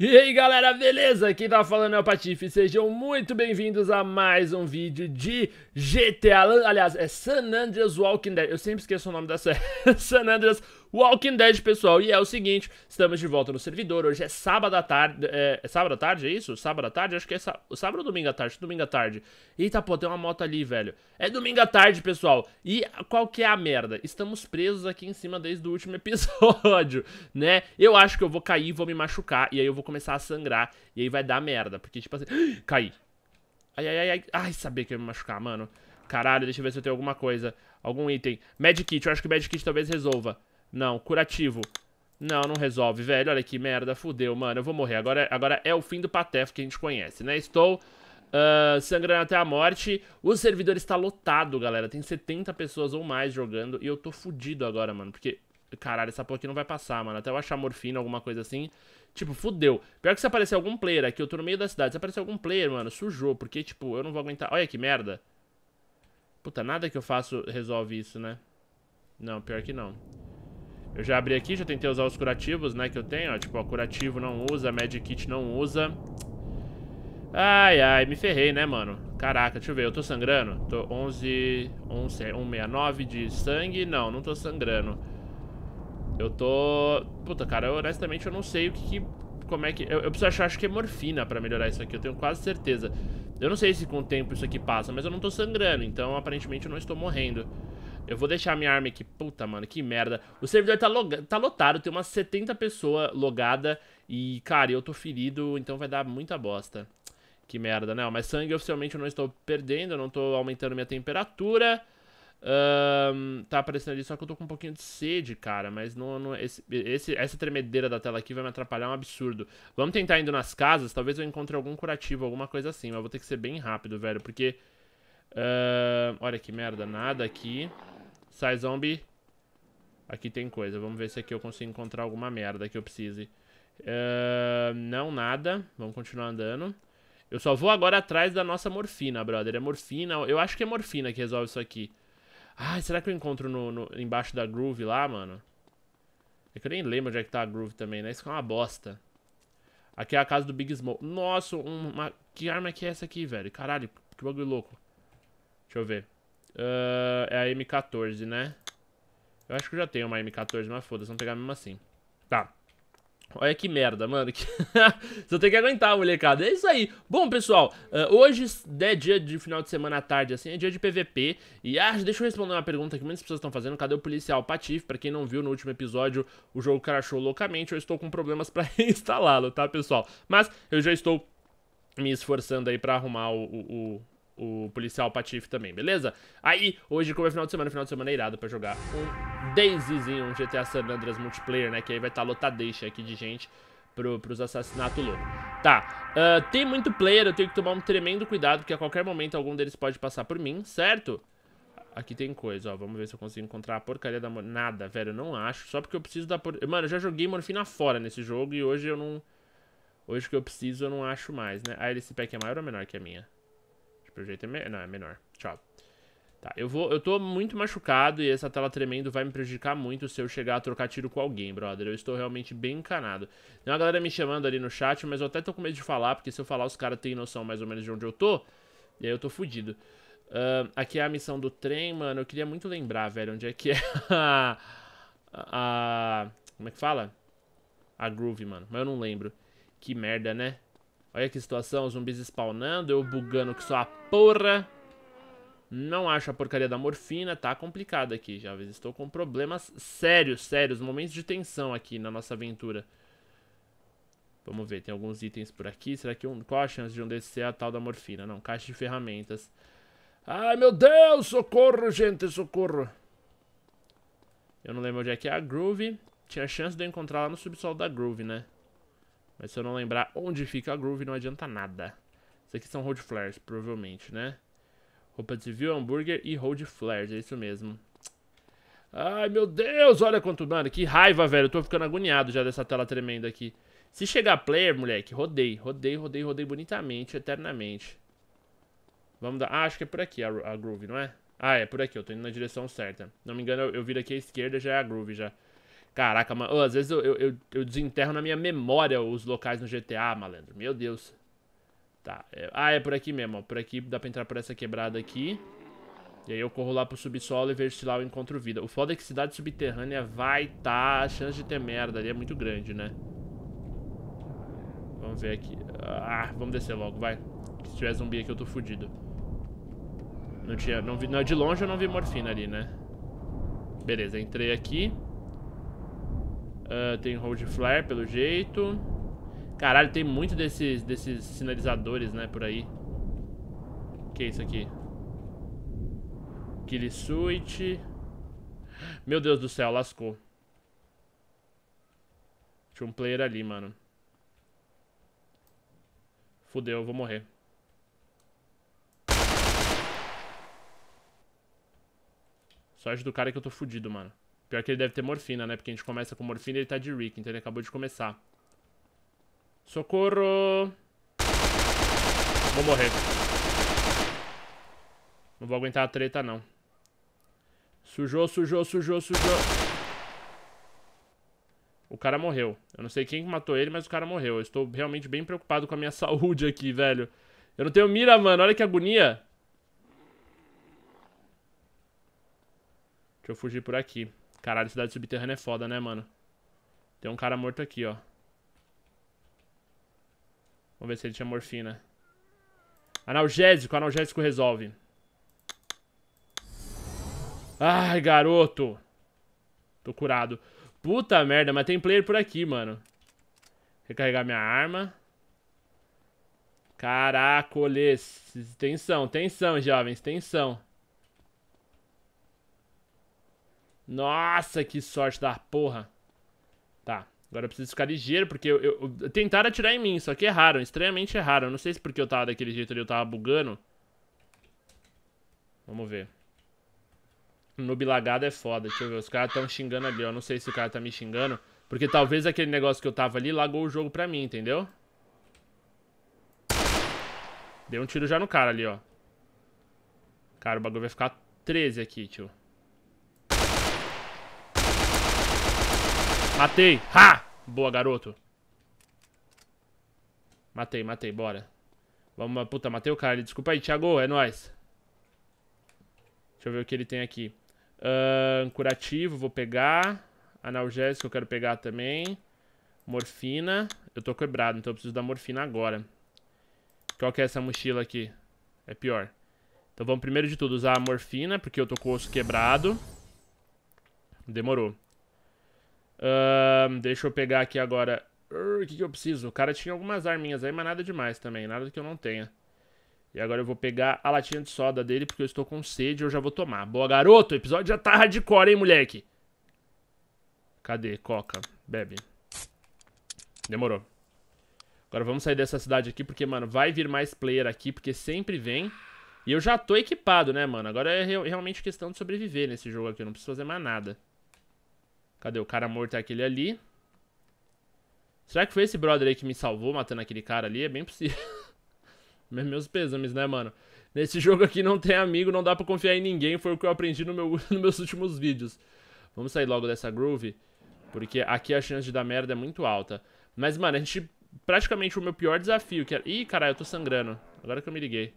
E aí galera, beleza? Quem tá falando é o Patife, sejam muito bem-vindos a mais um vídeo de GTA, aliás, é San Andreas Walking Dead, eu sempre esqueço o nome dessa, San Andreas Walking Dead, pessoal. E é o seguinte, estamos de volta no servidor. Hoje é sábado à tarde. É, é sábado à tarde, é isso? Sábado à tarde? Acho que é sábado, sábado ou domingo à tarde? Domingo à tarde. Eita, pô, tem uma moto ali, velho. É domingo à tarde, pessoal. E qual que é a merda? Estamos presos aqui em cima desde o último episódio, né? Eu acho que eu vou cair, vou me machucar. E aí eu vou começar a sangrar. E aí vai dar merda. Porque, tipo assim. Caí. Ai, ai, ai, ai. Ai, sabia que eu ia me machucar, mano. Caralho, deixa eu ver se eu tenho alguma coisa. Algum item. Medkit, eu acho que o Medkit talvez resolva. Não, curativo. Não, não resolve, velho. Olha que merda, fudeu, mano. Eu vou morrer. Agora, agora é o fim do Patef que a gente conhece, né? Estou uh, sangrando até a morte. O servidor está lotado, galera. Tem 70 pessoas ou mais jogando. E eu tô fudido agora, mano. Porque, caralho, essa porra aqui não vai passar, mano. Até eu achar morfina, alguma coisa assim. Tipo, fudeu. Pior que se aparecer algum player aqui, eu tô no meio da cidade. Se aparecer algum player, mano, sujou. Porque, tipo, eu não vou aguentar. Olha que merda. Puta, nada que eu faço resolve isso, né? Não, pior que não. Eu já abri aqui, já tentei usar os curativos, né, que eu tenho, ó. Tipo, ó, curativo não usa, Magic Kit não usa. Ai, ai, me ferrei, né, mano? Caraca, deixa eu ver, eu tô sangrando? Tô 11, 11 169 de sangue? Não, não tô sangrando. Eu tô... Puta, cara, eu, honestamente eu não sei o que, que como é que... Eu, eu preciso achar, acho que é morfina pra melhorar isso aqui, eu tenho quase certeza. Eu não sei se com o tempo isso aqui passa, mas eu não tô sangrando, então aparentemente eu não estou morrendo. Eu vou deixar minha arma aqui. Puta, mano, que merda. O servidor tá, tá lotado, tem umas 70 pessoas logadas. E, cara, eu tô ferido, então vai dar muita bosta. Que merda, né? Mas sangue oficialmente eu não estou perdendo, eu não estou aumentando minha temperatura. Um, tá aparecendo ali, só que eu tô com um pouquinho de sede, cara. Mas não, não esse, esse, essa tremedeira da tela aqui vai me atrapalhar é um absurdo. Vamos tentar indo nas casas, talvez eu encontre algum curativo, alguma coisa assim. Mas vou ter que ser bem rápido, velho, porque... Uh, olha que merda, nada aqui. Sai, zombie. Aqui tem coisa. Vamos ver se aqui eu consigo encontrar alguma merda que eu precise. Uh, não, nada. Vamos continuar andando. Eu só vou agora atrás da nossa morfina, brother. É morfina. Eu acho que é morfina que resolve isso aqui. Ai, será que eu encontro no, no embaixo da groove lá, mano? É que eu nem lembro onde é que tá a groove também, né? Isso é uma bosta. Aqui é a casa do Big Smoke. Nossa, uma... que arma que é essa aqui, velho? Caralho, que bagulho louco. Deixa eu ver. Uh, é a M14, né? Eu acho que eu já tenho uma M14, mas foda-se, vamos pegar mesmo assim. Tá. Olha que merda, mano. Você tem que aguentar, molecada. É isso aí. Bom, pessoal, uh, hoje é dia de final de semana à tarde, assim, é dia de PVP. E, ah, deixa eu responder uma pergunta que muitas pessoas estão fazendo. Cadê o policial Patife? Pra quem não viu no último episódio, o jogo crashou loucamente. Eu estou com problemas pra reinstalá-lo, tá, pessoal? Mas eu já estou me esforçando aí pra arrumar o, o o policial Patife também, beleza? Aí, hoje, como é final de semana, final de semana é irado pra jogar um Daisyzinho, um GTA San Andreas multiplayer, né? Que aí vai estar tá lotadeixa aqui de gente pro, pros assassinatos loucos. Tá, uh, tem muito player, eu tenho que tomar um tremendo cuidado, porque a qualquer momento algum deles pode passar por mim, certo? Aqui tem coisa, ó, vamos ver se eu consigo encontrar a porcaria da... morfina. Nada, velho, eu não acho, só porque eu preciso da... Por... Mano, eu já joguei morfina fora nesse jogo e hoje eu não... Hoje que eu preciso eu não acho mais, né? Ah, esse pack é maior ou menor que a minha? Pelo jeito é, me... não, é menor. Tchau. Tá, eu, vou, eu tô muito machucado e essa tela tremendo vai me prejudicar muito se eu chegar a trocar tiro com alguém, brother. Eu estou realmente bem encanado. Tem uma galera me chamando ali no chat, mas eu até tô com medo de falar, porque se eu falar os caras têm noção mais ou menos de onde eu tô, e aí eu tô fudido. Uh, aqui é a missão do trem, mano. Eu queria muito lembrar, velho, onde é que é a... a como é que fala? A Groove, mano. Mas eu não lembro. Que merda, né? Olha que situação, os zumbis spawnando, eu bugando que só a porra. Não acho a porcaria da morfina, tá complicado aqui, já estou com problemas sérios, sérios, momentos de tensão aqui na nossa aventura. Vamos ver, tem alguns itens por aqui, será que um, qual a chance de um desses ser a tal da morfina? Não, caixa de ferramentas. Ai meu Deus, socorro gente, socorro. Eu não lembro onde é que é a Groove, tinha chance de eu encontrar lá no subsolo da Groove, né? Mas se eu não lembrar onde fica a Groove, não adianta nada. Isso aqui são road flares, provavelmente, né? Roupa de civil, hambúrguer e road flares, é isso mesmo. Ai, meu Deus, olha quanto... Mano, que raiva, velho. Eu tô ficando agoniado já dessa tela tremenda aqui. Se chegar player, moleque, rodei, rodei, rodei, rodei bonitamente, eternamente. Vamos dar... Ah, acho que é por aqui a, a groove, não é? Ah, é por aqui, eu tô indo na direção certa. Não me engano, eu, eu viro aqui à esquerda, já é a groove, já. Caraca, mano. às vezes eu, eu, eu, desenterro na minha memória os locais no GTA, malandro. Meu Deus. Tá. É, ah, é por aqui mesmo, Por aqui dá pra entrar por essa quebrada aqui. E aí eu corro lá pro subsolo e vejo se lá eu encontro vida. O foda é que cidade subterrânea vai tá... A chance de ter merda ali é muito grande, né? Vamos ver aqui. Ah, vamos descer logo, vai. Se tiver zumbi aqui eu tô fudido. Não tinha... Não vi... Não, de longe eu não vi morfina ali, né? Beleza, entrei aqui. Uh, tem hold flare, pelo jeito. Caralho, tem muito desses, desses sinalizadores, né, por aí. O que é isso aqui? Kill switch. Meu Deus do céu, lascou. Tinha um player ali, mano. Fudeu, eu vou morrer. Sorte do cara que eu tô fudido, mano. Pior que ele deve ter morfina, né? Porque a gente começa com morfina e ele tá de Rick, então ele acabou de começar. Socorro! Vou morrer. Não vou aguentar a treta, não. Sujou, sujou, sujou, sujou. O cara morreu. Eu não sei quem matou ele, mas o cara morreu. Eu estou realmente bem preocupado com a minha saúde aqui, velho. Eu não tenho mira, mano. Olha que agonia. Deixa eu fugir por aqui. Caralho, cidade subterrânea é foda, né, mano? Tem um cara morto aqui, ó. Vamos ver se ele tinha morfina. Analgésico, analgésico resolve. Ai, garoto. Tô curado. Puta merda, mas tem player por aqui, mano. Recarregar minha arma. Caracoles. Tensão, tensão, jovens, tensão. Nossa, que sorte da porra. Tá, agora eu preciso ficar ligeiro, porque eu, eu, eu tentaram atirar em mim, só que erraram, estranhamente erraram. Não sei se porque eu tava daquele jeito ali, eu tava bugando. Vamos ver. Noob lagado é foda, deixa eu ver. Os caras tão xingando ali, ó. Não sei se o cara tá me xingando. Porque talvez aquele negócio que eu tava ali lagou o jogo pra mim, entendeu? Deu um tiro já no cara ali, ó. Cara, o bagulho vai ficar 13 aqui, tio. Matei. Ha! Boa, garoto. Matei, matei, bora. Vamos, ah, puta, matei o cara. Desculpa aí, Thiago, é nóis. Deixa eu ver o que ele tem aqui. Uh, curativo, vou pegar. Analgésico, eu quero pegar também. Morfina. Eu tô quebrado, então eu preciso da morfina agora. Qual que é essa mochila aqui? É pior. Então vamos primeiro de tudo usar a morfina, porque eu tô com o osso quebrado. Demorou. Um, deixa eu pegar aqui agora. O uh, que, que eu preciso? O cara tinha algumas arminhas aí, mas nada demais também. Nada que eu não tenha. E agora eu vou pegar a latinha de soda dele, porque eu estou com sede e eu já vou tomar. Boa, garoto! O episódio já tá hardcore, hein, moleque? Cadê? Coca. Bebe. Demorou. Agora vamos sair dessa cidade aqui, porque, mano, vai vir mais player aqui, porque sempre vem. E eu já tô equipado, né, mano? Agora é re realmente questão de sobreviver nesse jogo aqui. Eu não preciso fazer mais nada. Cadê? O cara morto é aquele ali. Será que foi esse brother aí que me salvou matando aquele cara ali? É bem possível. Meus pesames, né, mano? Nesse jogo aqui não tem amigo, não dá pra confiar em ninguém. Foi o que eu aprendi no meu, nos meus últimos vídeos. Vamos sair logo dessa groove. Porque aqui a chance de dar merda é muito alta. Mas, mano, a gente... Praticamente o meu pior desafio que era... Ih, caralho, eu tô sangrando. Agora que eu me liguei.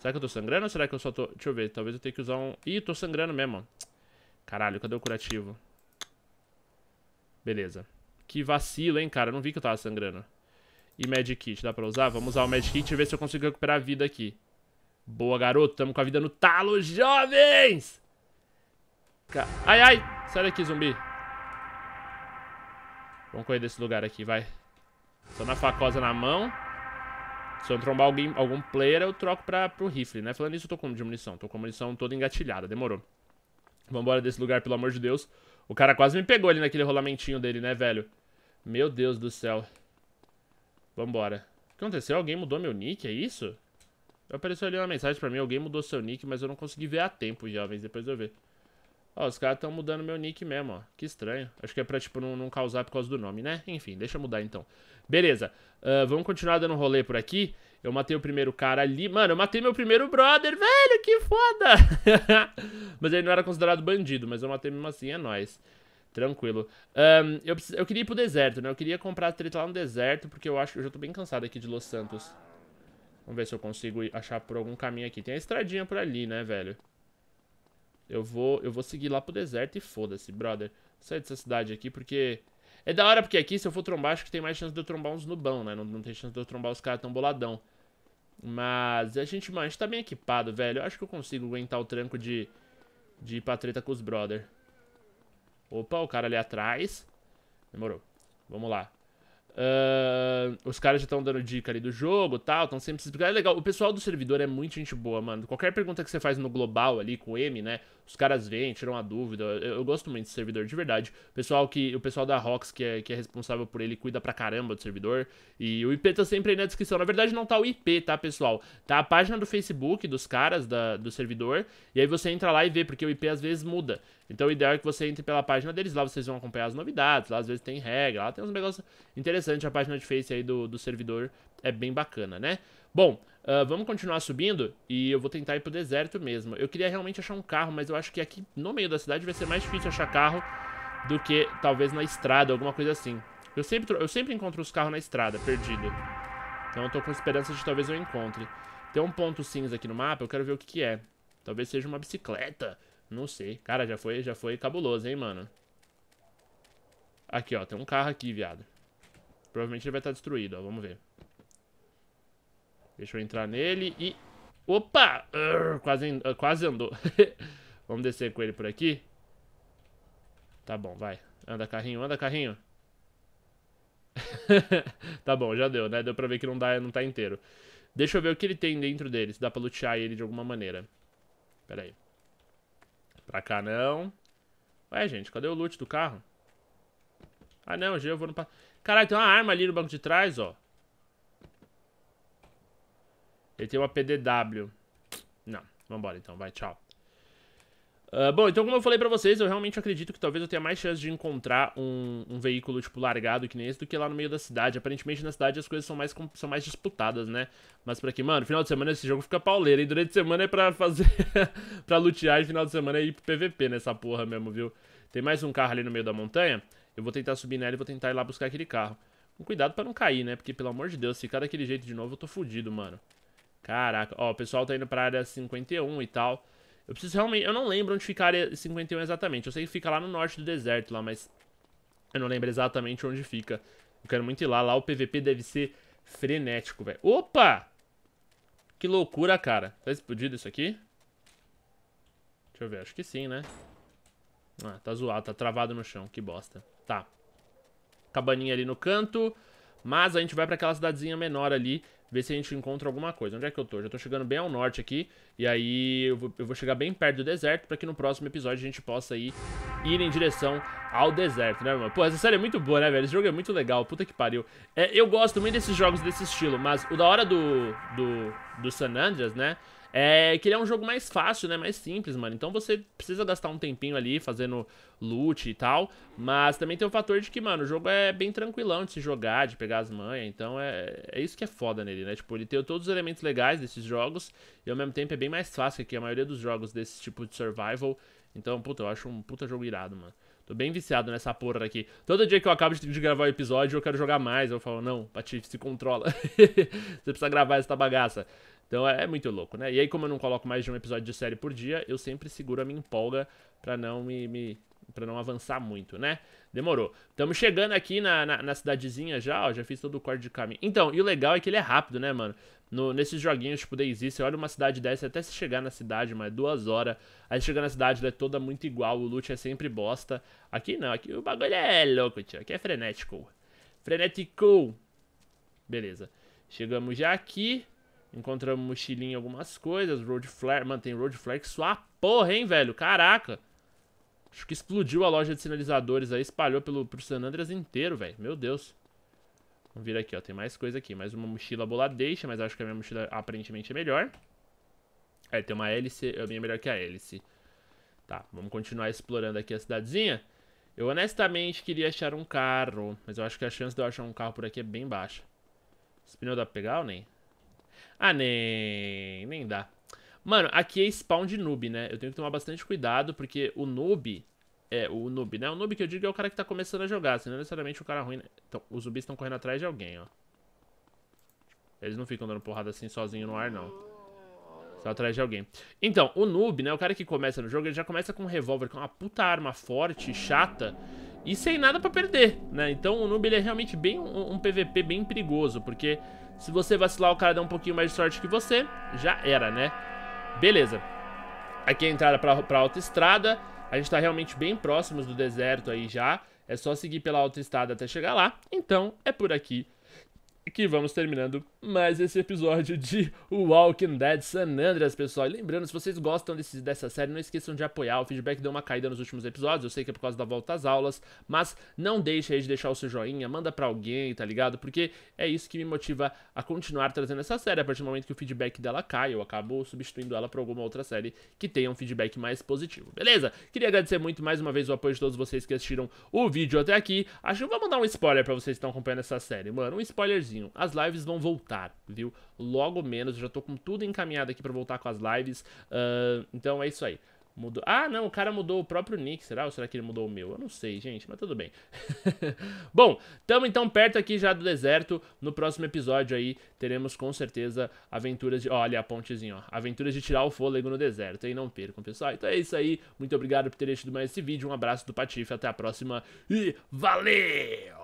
Será que eu tô sangrando ou será que eu só tô... Deixa eu ver, talvez eu tenha que usar um... Ih, tô sangrando mesmo. Caralho, cadê o curativo? Beleza. Que vacilo, hein, cara. não vi que eu tava sangrando. E medkit, dá pra usar? Vamos usar o medkit e ver se eu consigo recuperar a vida aqui. Boa, garoto. Tamo com a vida no talo, jovens! ai, ai! Sai daqui, zumbi. Vamos correr desse lugar aqui, vai. Tô na facosa na mão. Se eu trombar alguém, algum player, eu troco pra, pro rifle, né? Falando isso, eu tô com de munição. Tô com a munição toda engatilhada, demorou. Vambora desse lugar, pelo amor de Deus. O cara quase me pegou ali naquele rolamentinho dele, né, velho? Meu Deus do céu. Vambora. O que aconteceu? Alguém mudou meu nick, é isso? Apareceu ali uma mensagem pra mim, alguém mudou seu nick, mas eu não consegui ver a tempo, jovens, depois eu ver. Ó, os caras estão mudando meu nick mesmo, ó. Que estranho. Acho que é pra, tipo, não, não causar por causa do nome, né? Enfim, deixa eu mudar então. Beleza. Uh, vamos continuar dando rolê por aqui. Eu matei o primeiro cara ali. Mano, eu matei meu primeiro brother, velho, que foda! mas ele não era considerado bandido, mas eu matei mesmo assim, é nóis. Tranquilo. Um, eu, eu queria ir pro deserto, né? Eu queria comprar treta lá no deserto, porque eu acho que eu já tô bem cansado aqui de Los Santos. Vamos ver se eu consigo achar por algum caminho aqui. Tem a estradinha por ali, né, velho? Eu vou, eu vou seguir lá pro deserto e foda-se, brother. Sai dessa cidade aqui, porque é da hora porque aqui, se eu for trombar, acho que tem mais chance de eu trombar uns nubão, né? Não, não tem chance de eu trombar os caras tão boladão. Mas a gente, mano, a gente tá bem equipado, velho. Eu acho que eu consigo aguentar o tranco de, de ir pra treta com os brother. Opa, o cara ali atrás. Demorou. Vamos lá. Uh, os caras já estão dando dica ali do jogo tal, estão sempre se explicando. É legal, o pessoal do servidor é muito gente boa, mano. Qualquer pergunta que você faz no global ali com M, né? Os caras vêm, tiram a dúvida. Eu, eu, gosto muito desse servidor, de verdade. O pessoal, que, o pessoal da Rox, que é, que é responsável por ele, cuida pra caramba do servidor. E o IP tá sempre aí na descrição. Na verdade, não tá o IP, tá, pessoal? Tá a página do Facebook dos caras da, do servidor. E aí você entra lá e vê, porque o IP às vezes muda. Então o ideal é que você entre pela página deles, lá vocês vão acompanhar as novidades, lá às vezes tem regra, lá tem uns negócios interessantes, a página de Face aí do, do servidor é bem bacana, né? Bom, uh, vamos continuar subindo e eu vou tentar ir pro deserto mesmo. Eu queria realmente achar um carro, mas eu acho que aqui no meio da cidade vai ser mais difícil achar carro do que talvez na estrada, alguma coisa assim. Eu sempre, eu sempre encontro os carros na estrada, perdido. Então eu tô com esperança de talvez eu encontre. Tem um ponto cinza aqui no mapa, eu quero ver o que, que é. Talvez seja uma bicicleta. Não sei. Cara, já foi, já foi cabuloso, hein, mano. Aqui, ó. Tem um carro aqui, viado. Provavelmente ele vai estar tá destruído, ó. Vamos ver. Deixa eu entrar nele e... Opa! Urr, quase, uh, quase andou. Vamos descer com ele por aqui. Tá bom, vai. Anda, carrinho, anda, carrinho. tá bom, já deu, né? Deu pra ver que não, dá, não tá inteiro. Deixa eu ver o que ele tem dentro dele, se dá pra lutear ele de alguma maneira. Pera aí. Pra cá não. Ué, gente, cadê o loot do carro? Ah, não, G, eu vou no... Caralho, tem uma arma ali no banco de trás, ó. Ele tem uma PDW. Não, vambora então, vai, tchau. Uh, bom, então como eu falei pra vocês, eu realmente acredito que talvez eu tenha mais chance de encontrar um, um, veículo, tipo, largado que nem esse do que lá no meio da cidade. Aparentemente na cidade as coisas são mais, são mais disputadas, né? Mas pra que, mano, final de semana esse jogo fica pauleiro, e durante a semana é pra fazer... pra lutear, e final de semana é ir pro PVP nessa porra mesmo, viu? Tem mais um carro ali no meio da montanha, eu vou tentar subir nela e vou tentar ir lá buscar aquele carro. Com cuidado pra não cair, né? Porque, pelo amor de Deus, se ficar daquele jeito de novo, eu tô fudido, mano. Caraca, ó, o pessoal tá indo pra área 51 e tal. Eu preciso realmente... Eu não lembro onde fica a área 51 exatamente. Eu sei que fica lá no norte do deserto lá, mas... Eu não lembro exatamente onde fica. Eu quero muito ir lá. Lá o PVP deve ser frenético, velho. Opa! Que loucura, cara. Tá explodido isso aqui? Deixa eu ver. Acho que sim, né? Ah, tá zoado. Tá travado no chão. Que bosta. Tá. Cabaninha ali no canto. Mas a gente vai pra aquela cidadezinha menor ali ver se a gente encontra alguma coisa. Onde é que eu tô? Já tô chegando bem ao norte aqui, e aí eu vou, eu vou chegar bem perto do deserto para que no próximo episódio a gente possa ir, ir em direção ao deserto, né, mano? Pô, essa série é muito boa, né, velho? Esse jogo é muito legal, puta que pariu. É, eu gosto muito desses jogos desse estilo, mas o da hora do, do, do San Andreas, né, é que ele é um jogo mais fácil, né? Mais simples, mano. Então você precisa gastar um tempinho ali fazendo loot e tal. Mas também tem o fator de que, mano, o jogo é bem tranquilão de se jogar, de pegar as manhas. Então é, é isso que é foda nele, né? Tipo, ele tem todos os elementos legais desses jogos. E ao mesmo tempo é bem mais fácil que a maioria dos jogos desse tipo de survival. Então, puta, eu acho um puta jogo irado, mano. Tô bem viciado nessa porra aqui. Todo dia que eu acabo de gravar o um episódio, eu quero jogar mais. Eu falo, não, Patife, se controla. Você precisa gravar essa bagaça. Então é, é, muito louco, né? E aí, como eu não coloco mais de um episódio de série por dia, eu sempre seguro a minha empolga pra não me. me não avançar muito, né? Demorou. Estamos chegando aqui na, na, na, cidadezinha já, ó. Já fiz todo o corte de caminho. Então, e o legal é que ele é rápido, né, mano? No, nesses joguinhos, tipo, Daisy, você olha uma cidade dessa, até se chegar na cidade, mas é duas horas. Aí chegar na cidade, ela é toda muito igual, o loot é sempre bosta. Aqui não, aqui o bagulho é louco, tio. Aqui é frenético. Frenético. Beleza. Chegamos já aqui. Encontramos mochilinha, algumas coisas. Road flare. Mano, tem road flare que sua porra, hein, velho? Caraca. Acho que explodiu a loja de sinalizadores aí. Espalhou pelo, pro San Andreas inteiro, velho. Meu Deus. Vamos vir aqui, ó. Tem mais coisa aqui. Mais uma mochila boladeixa, mas acho que a minha mochila aparentemente é melhor. É, tem uma hélice. A minha é melhor que a hélice. Tá, vamos continuar explorando aqui a cidadezinha. Eu honestamente queria achar um carro, mas eu acho que a chance de eu achar um carro por aqui é bem baixa. Esse pneu dá pra pegar ou nem? Ah, nem... nem dá. Mano, aqui é spawn de noob, né? Eu tenho que tomar bastante cuidado, porque o noob... É, o noob, né? O noob que eu digo é o cara que tá começando a jogar, assim, não é necessariamente o cara ruim, né? Então, os zumbis estão correndo atrás de alguém, ó. Eles não ficam dando porrada assim sozinho no ar, não. Só atrás de alguém. Então, o noob, né? O cara que começa no jogo, ele já começa com um revólver, com é uma puta arma forte, chata e sem nada pra perder, né? Então o noob, ele é realmente bem um, um PVP bem perigoso, porque se você vacilar, o cara dá um pouquinho mais de sorte que você, já era, né? Beleza. Aqui é a entrada pra, pra autoestrada. A gente tá realmente bem próximos do deserto aí já. É só seguir pela autoestrada até chegar lá. Então, é por aqui que vamos terminando mais esse episódio de Walking Dead San Andreas, pessoal. E lembrando, se vocês gostam desse, dessa série, não esqueçam de apoiar. O feedback deu uma caída nos últimos episódios, eu sei que é por causa da volta às aulas, mas não deixe aí de deixar o seu joinha, manda pra alguém, tá ligado? Porque é isso que me motiva a continuar trazendo essa série. A partir do momento que o feedback dela cai, eu acabo substituindo ela por alguma outra série que tenha um feedback mais positivo, beleza? Queria agradecer muito mais uma vez o apoio de todos vocês que assistiram o vídeo até aqui. Acho que eu vou mandar um spoiler pra vocês que estão acompanhando essa série, mano. Um spoilerzinho as lives vão voltar, viu? Logo menos, eu já tô com tudo encaminhado aqui pra voltar com as lives. Uh, então é isso aí. Mudou. Ah, não, o cara mudou o próprio nick, será? Ou será que ele mudou o meu? Eu não sei, gente, mas tudo bem. Bom, estamos então perto aqui já do deserto. No próximo episódio aí teremos com certeza aventuras de. Olha a pontezinha, ó. Aventuras de tirar o fôlego no deserto, hein? Não percam, pessoal. Então é isso aí. Muito obrigado por ter assistido mais esse vídeo. Um abraço do Patife, até a próxima e valeu!